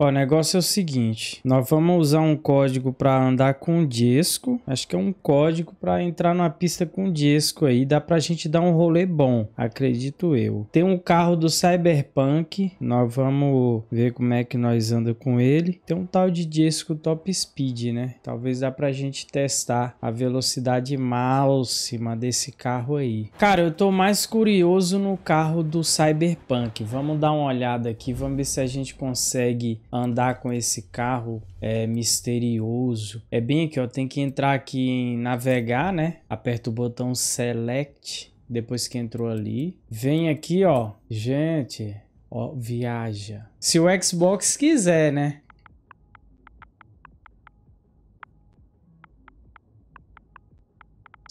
Ó, o negócio é o seguinte, nós vamos usar um código para andar com disco, acho que é um código para entrar numa pista com disco aí, dá pra gente dar um rolê bom, acredito eu. Tem um carro do Cyberpunk, nós vamos ver como é que nós anda com ele. Tem um tal de disco Top Speed, né? Talvez dá pra gente testar a velocidade máxima desse carro aí. Cara, eu tô mais curioso no carro do Cyberpunk, vamos dar uma olhada aqui, vamos ver se a gente consegue andar com esse carro é, misterioso. É bem aqui, ó. Tem que entrar aqui em navegar, né? Aperta o botão select depois que entrou ali. Vem aqui, ó. Gente, ó, viaja. Se o Xbox quiser, né?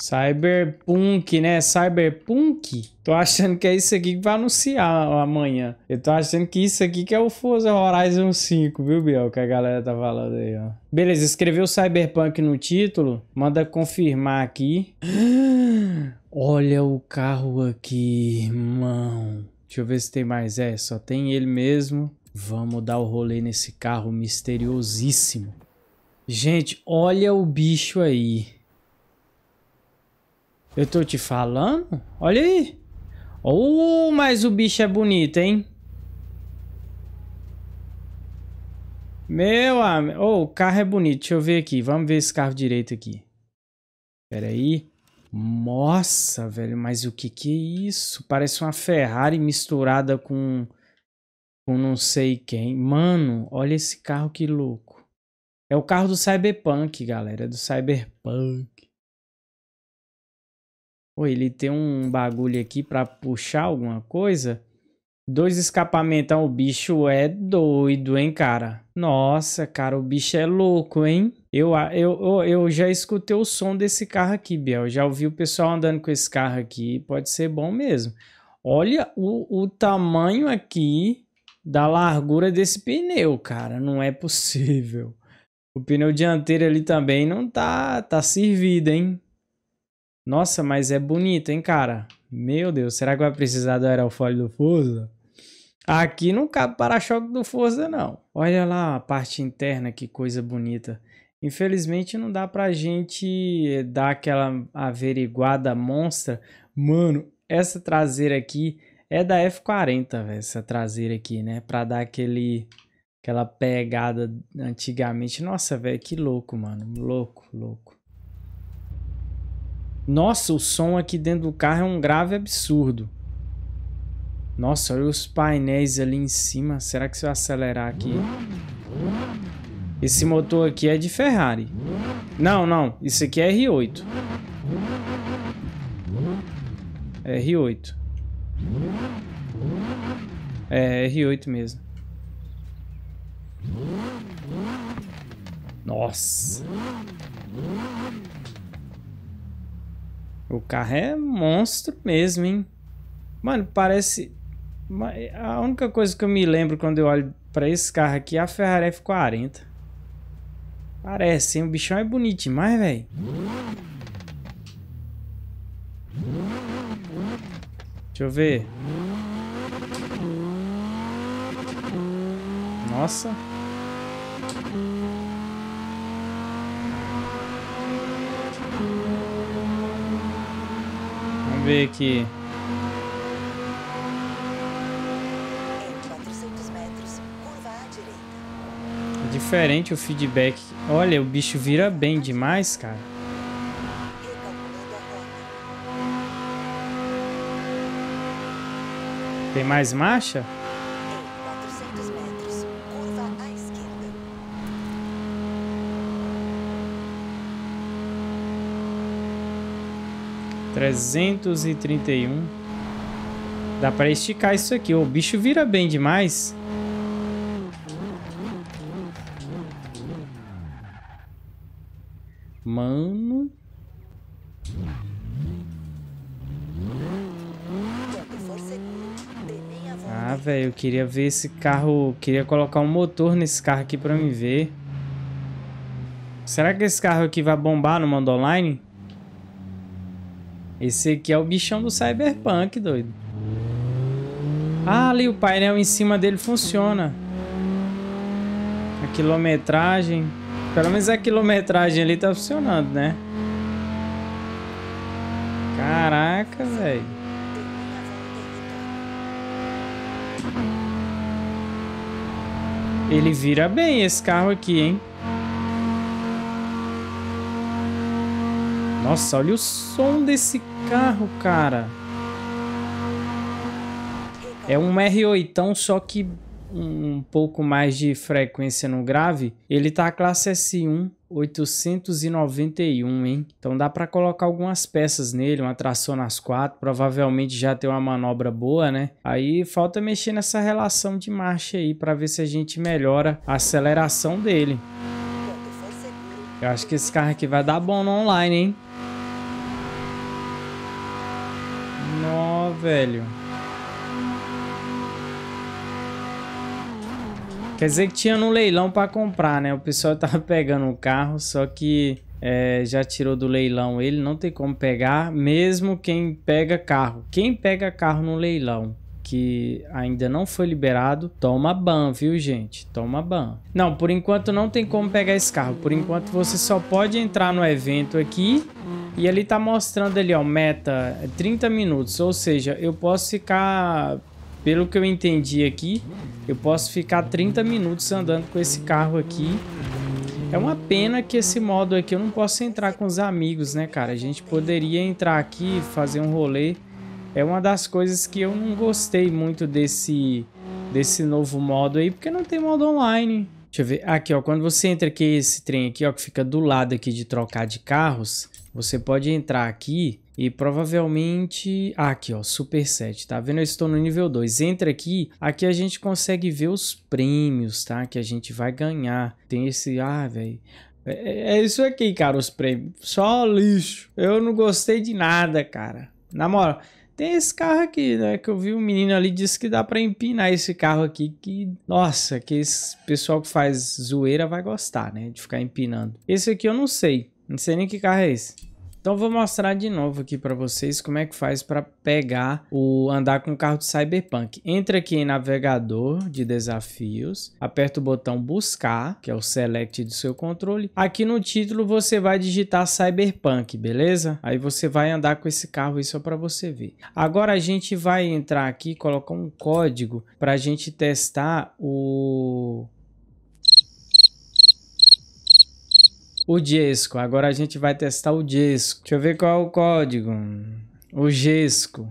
Cyberpunk, né? Cyberpunk? Tô achando que é isso aqui que vai anunciar amanhã. Eu tô achando que isso aqui que é o Forza Horizon 5, viu, Biel? Que a galera tá falando aí, ó. Beleza, escreveu Cyberpunk no título. Manda confirmar aqui. Olha o carro aqui, irmão. Deixa eu ver se tem mais. É, só tem ele mesmo. Vamos dar o rolê nesse carro misteriosíssimo. Gente, olha o bicho aí. Eu tô te falando? Olha aí. Oh, mas o bicho é bonito, hein? Meu amigo. Oh, o carro é bonito. Deixa eu ver aqui. Vamos ver esse carro direito aqui. Pera aí. Nossa, velho. Mas o que que é isso? Parece uma Ferrari misturada com... Com não sei quem. Mano, olha esse carro que louco. É o carro do Cyberpunk, galera. É do Cyberpunk. Oi, ele tem um bagulho aqui pra puxar alguma coisa. Dois escapamentos. Ah, o bicho é doido, hein, cara? Nossa, cara, o bicho é louco, hein? Eu, eu, eu já escutei o som desse carro aqui, Biel. Já ouvi o pessoal andando com esse carro aqui. Pode ser bom mesmo. Olha o, o tamanho aqui da largura desse pneu, cara. Não é possível. O pneu dianteiro ali também não tá, tá servido, hein? Nossa, mas é bonito, hein, cara? Meu Deus, será que vai precisar do aerofólio do Forza? Aqui não cabe para-choque do Forza, não. Olha lá a parte interna, que coisa bonita. Infelizmente não dá a gente dar aquela averiguada monstra. Mano, essa traseira aqui é da F40, velho. Essa traseira aqui, né? para dar aquele, aquela pegada antigamente. Nossa, velho, que louco, mano. Louco, louco. Nossa, o som aqui dentro do carro é um grave absurdo. Nossa, olha os painéis ali em cima. Será que se eu acelerar aqui? Esse motor aqui é de Ferrari. Não, não. Isso aqui é R8. R8. É R8 é, mesmo. Nossa. O carro é monstro mesmo, hein? Mano, parece. A única coisa que eu me lembro quando eu olho para esse carro aqui é a Ferrari F40. Parece, hein? O bichão é bonito demais, velho. Deixa eu ver. Nossa. ver aqui. diferente o feedback. Olha, o bicho vira bem demais, cara. Tem mais marcha? 331. Dá pra esticar isso aqui. O bicho vira bem demais. Mano... Ah, velho, eu queria ver esse carro... Queria colocar um motor nesse carro aqui pra me ver. Será que esse carro aqui vai bombar no modo online? Esse aqui é o bichão do Cyberpunk, doido. Ah, ali o painel em cima dele funciona. A quilometragem. Pelo menos a quilometragem ali tá funcionando, né? Caraca, velho. Ele vira bem esse carro aqui, hein? Nossa, olha o som desse carro, cara. É um R8, então, só que um pouco mais de frequência no grave. Ele tá classe S1 891, hein? Então dá para colocar algumas peças nele, uma tração nas quatro, provavelmente já tem uma manobra boa, né? Aí falta mexer nessa relação de marcha aí para ver se a gente melhora a aceleração dele. Eu acho que esse carro aqui vai dar bom no online, hein? Nó, velho. Quer dizer que tinha no leilão para comprar, né? O pessoal tava pegando o um carro, só que é, já tirou do leilão ele. Não tem como pegar, mesmo quem pega carro. Quem pega carro no leilão que ainda não foi liberado, toma ban, viu, gente? Toma ban. Não, por enquanto não tem como pegar esse carro. Por enquanto você só pode entrar no evento aqui e ele tá mostrando ali, ó, meta 30 é minutos, ou seja, eu posso ficar pelo que eu entendi aqui, eu posso ficar 30 minutos andando com esse carro aqui. É uma pena que esse modo aqui eu não posso entrar com os amigos, né, cara? A gente poderia entrar aqui, e fazer um rolê é uma das coisas que eu não gostei muito desse, desse novo modo aí, porque não tem modo online. Deixa eu ver. Aqui, ó. Quando você entra aqui, esse trem aqui, ó, que fica do lado aqui de trocar de carros, você pode entrar aqui e provavelmente... Ah, aqui, ó. Super 7, tá vendo? Eu estou no nível 2. Entra aqui. Aqui a gente consegue ver os prêmios, tá? Que a gente vai ganhar. Tem esse... Ah, velho... É, é, é isso aqui, cara, os prêmios. Só lixo. Eu não gostei de nada, cara. Na moral, tem esse carro aqui, né? Que eu vi um menino ali disse que dá para empinar esse carro aqui. Que, nossa, que esse pessoal que faz zoeira vai gostar, né? De ficar empinando. Esse aqui eu não sei. Não sei nem que carro é esse. Então vou mostrar de novo aqui para vocês como é que faz para pegar o andar com o carro de Cyberpunk. Entra aqui em navegador de desafios, aperta o botão buscar, que é o select do seu controle. Aqui no título você vai digitar Cyberpunk, beleza? Aí você vai andar com esse carro aí só para você ver. Agora a gente vai entrar aqui e colocar um código para a gente testar o O Jesco. Agora a gente vai testar o Jesco. Deixa eu ver qual é o código. O Jesco.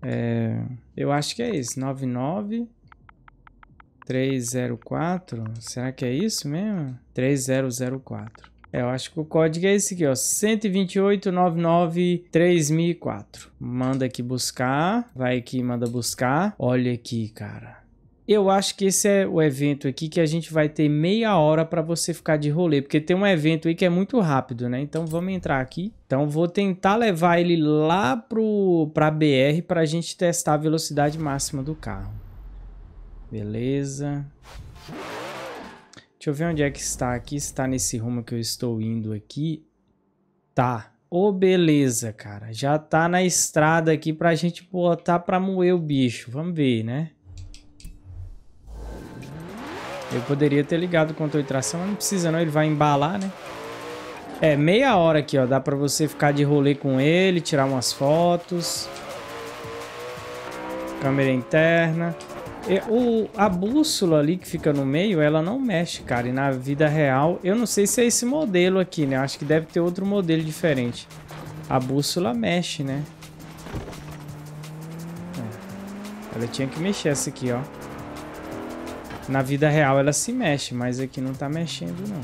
É, eu acho que é isso. 99304. Será que é isso mesmo? 3004. É, eu acho que o código é esse aqui, ó. 128.99.3004. Manda aqui buscar. Vai aqui, manda buscar. Olha aqui, cara. Eu acho que esse é o evento aqui que a gente vai ter meia hora para você ficar de rolê, porque tem um evento aí que é muito rápido, né? Então vamos entrar aqui. Então vou tentar levar ele lá pro para BR para a gente testar a velocidade máxima do carro. Beleza. Deixa eu ver onde é que está aqui. Está nesse rumo que eu estou indo aqui. Tá. Ô, oh, beleza, cara. Já tá na estrada aqui pra gente botar pra moer o bicho. Vamos ver, né? Eu poderia ter ligado o controle de tração, mas não precisa não, ele vai embalar, né? É, meia hora aqui, ó. Dá pra você ficar de rolê com ele, tirar umas fotos. Câmera interna. E, o, a bússola ali que fica no meio, ela não mexe, cara. E na vida real, eu não sei se é esse modelo aqui, né? Eu acho que deve ter outro modelo diferente. A bússola mexe, né? É. Ela tinha que mexer essa aqui, ó. Na vida real ela se mexe, mas aqui não tá mexendo, não.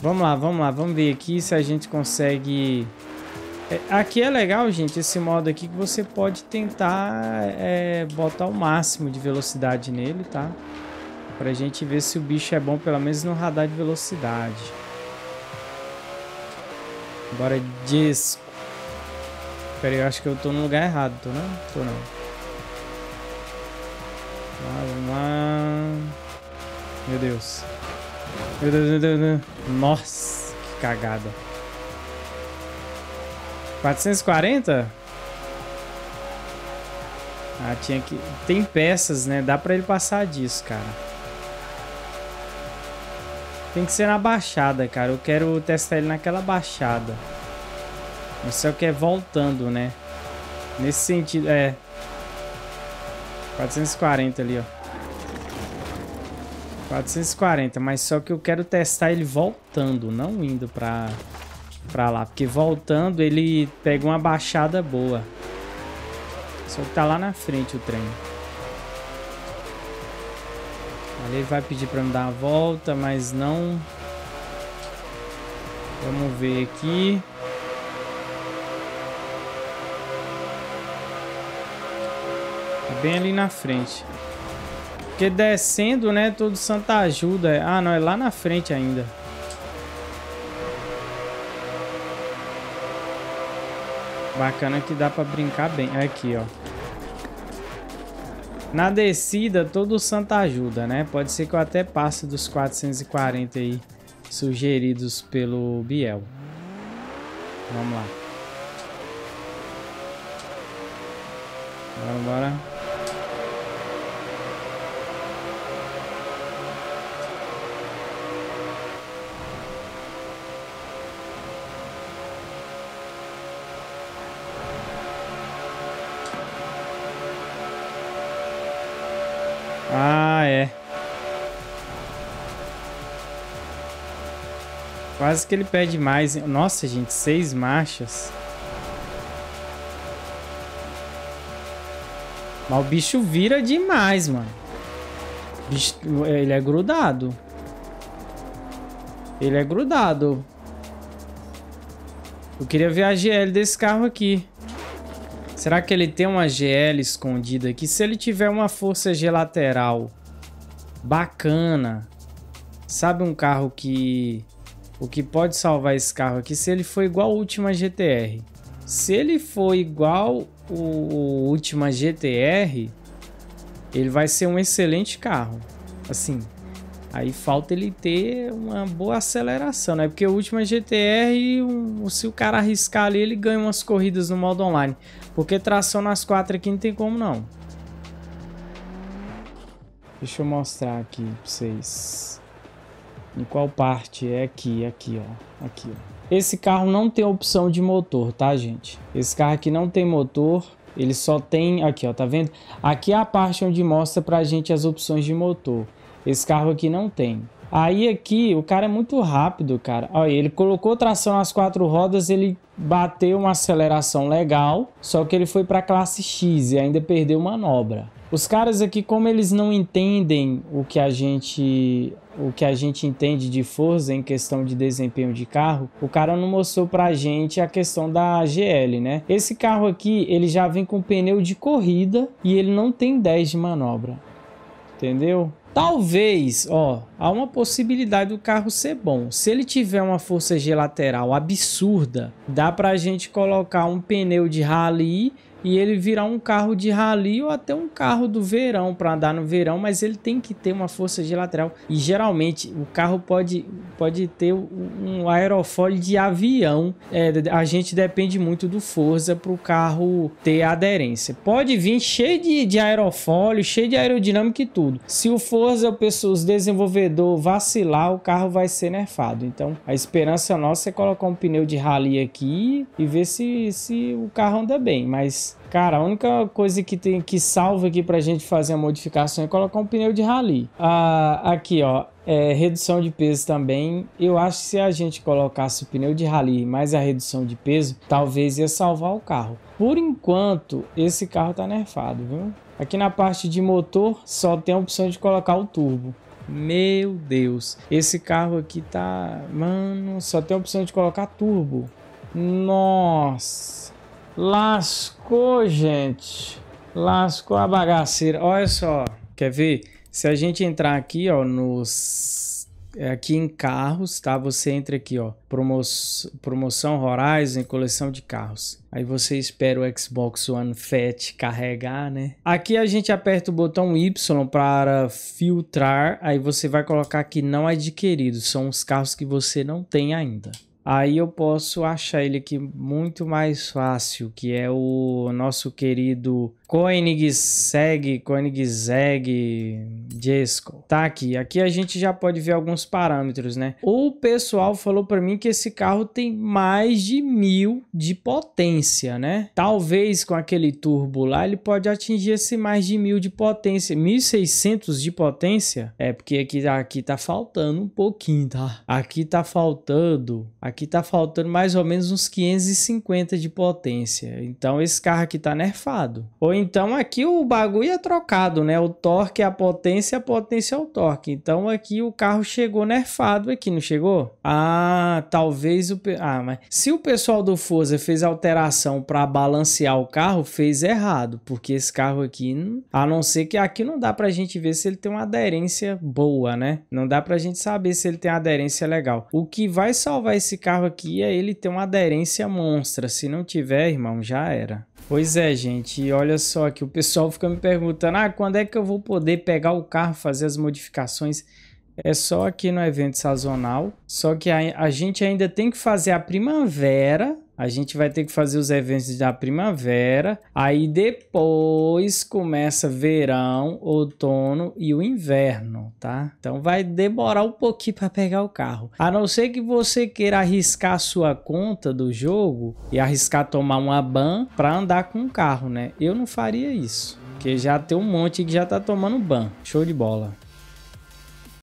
Vamos lá, vamos lá. Vamos ver aqui se a gente consegue... É, aqui é legal, gente, esse modo aqui que você pode tentar é, botar o máximo de velocidade nele, tá? Pra gente ver se o bicho é bom, pelo menos no radar de velocidade. Agora disco. Pera aí, eu acho que eu tô no lugar errado, tô não? Tô não vamos lá. Meu Deus. Meu Deus, meu Deus, meu Deus. Nossa, que cagada. 440? Ah, tinha que... Tem peças, né? Dá pra ele passar disso, cara. Tem que ser na baixada, cara. Eu quero testar ele naquela baixada. Não sei o que é voltando, né? Nesse sentido, é... 440 ali, ó. 440, mas só que eu quero testar ele voltando, não indo pra, pra lá. Porque voltando ele pega uma baixada boa. Só que tá lá na frente o trem. Ali ele vai pedir pra me dar uma volta, mas não... Vamos ver aqui. bem ali na frente. Porque descendo, né, todo Santa Ajuda. Ah, não, é lá na frente ainda. Bacana que dá pra brincar bem. É aqui, ó. Na descida, todo Santa Ajuda, né? Pode ser que eu até passe dos 440 aí, sugeridos pelo Biel. Vamos lá. Bora, bora. Quase que ele pede mais. Nossa, gente, seis marchas. Mas o bicho vira demais, mano. Bicho, ele é grudado. Ele é grudado. Eu queria ver a GL desse carro aqui. Será que ele tem uma GL escondida aqui? Se ele tiver uma força G lateral bacana, sabe um carro que o que pode salvar esse carro aqui se ele for igual a última GTR. Se ele for igual o, última GTR, ele vai ser um excelente carro. Assim, aí falta ele ter uma boa aceleração, né? Porque o última GTR, se o cara arriscar ali, ele ganha umas corridas no modo online. Porque tração nas quatro aqui não tem como não. Deixa eu mostrar aqui pra vocês. Em qual parte? É aqui, aqui, ó. Aqui, ó. Esse carro não tem opção de motor, tá, gente? Esse carro aqui não tem motor. Ele só tem... Aqui, ó. Tá vendo? Aqui é a parte onde mostra pra gente as opções de motor. Esse carro aqui não tem. Aí aqui, o cara é muito rápido, cara. Olha, ele colocou tração nas quatro rodas, ele bateu uma aceleração legal, só que ele foi para classe X e ainda perdeu manobra. Os caras aqui, como eles não entendem o que a gente o que a gente entende de força em questão de desempenho de carro, o cara não mostrou pra gente a questão da GL, né? Esse carro aqui, ele já vem com pneu de corrida e ele não tem 10 de manobra. Entendeu? Talvez, ó, há uma possibilidade do carro ser bom. Se ele tiver uma força G lateral absurda, dá pra gente colocar um pneu de rally e ele virar um carro de rally ou até um carro do verão para andar no verão, mas ele tem que ter uma força de lateral. E geralmente o carro pode, pode ter um aerofólio de avião. É, a gente depende muito do Forza para o carro ter aderência. Pode vir cheio de, de aerofólio, cheio de aerodinâmica e tudo. Se o Forza, os desenvolvedores vacilar, o carro vai ser nerfado. Então a esperança nossa é colocar um pneu de rally aqui e ver se, se o carro anda bem, mas cara, a única coisa que tem que salva aqui pra gente fazer a modificação é colocar um pneu de rally. Ah, aqui, ó. É, redução de peso também. Eu acho que se a gente colocasse o pneu de rally mais a redução de peso, talvez ia salvar o carro. Por enquanto, esse carro tá nerfado, viu? Aqui na parte de motor, só tem a opção de colocar o turbo. Meu Deus, esse carro aqui tá. Mano, só tem a opção de colocar turbo. Nossa. Lascou, gente. Lascou a bagaceira. Olha só, quer ver? Se a gente entrar aqui, ó, nos é aqui em carros, tá? Você entra aqui, ó, promo... promoção Horizon, coleção de carros. Aí você espera o Xbox One Fat carregar, né? Aqui a gente aperta o botão Y para filtrar, aí você vai colocar aqui não é adquiridos, são os carros que você não tem ainda aí eu posso achar ele aqui muito mais fácil, que é o nosso querido Koenigsegg, Koenigsegg, Jesco. Tá aqui. Aqui a gente já pode ver alguns parâmetros, né? O pessoal falou para mim que esse carro tem mais de mil de potência, né? Talvez com aquele turbo lá ele pode atingir esse mais de mil de potência. 1.600 de potência? É, porque aqui, aqui tá faltando um pouquinho, tá? Aqui tá faltando, aqui tá faltando mais ou menos uns 550 de potência. Então esse carro aqui tá nerfado. Ou então aqui o bagulho é trocado, né? O torque é a potência, a potência é o torque. Então aqui o carro chegou nerfado aqui, não chegou? Ah, talvez o... Ah, mas se o pessoal do Forza fez alteração para balancear o carro, fez errado. Porque esse carro aqui, a não ser que aqui não dá pra gente ver se ele tem uma aderência boa, né? Não dá pra gente saber se ele tem aderência legal. O que vai salvar esse carro aqui é ele ter uma aderência monstra. Se não tiver, irmão, já era. Pois é, gente. Olha só que o pessoal fica me perguntando: ah, quando é que eu vou poder pegar o carro, fazer as modificações? É só aqui no evento sazonal. Só que a, a gente ainda tem que fazer a primavera a gente vai ter que fazer os eventos da primavera, aí depois começa verão, outono e o inverno, tá? Então vai demorar um pouquinho para pegar o carro. A não ser que você queira arriscar sua conta do jogo e arriscar tomar uma ban para andar com o carro, né? Eu não faria isso, porque já tem um monte que já tá tomando ban. Show de bola.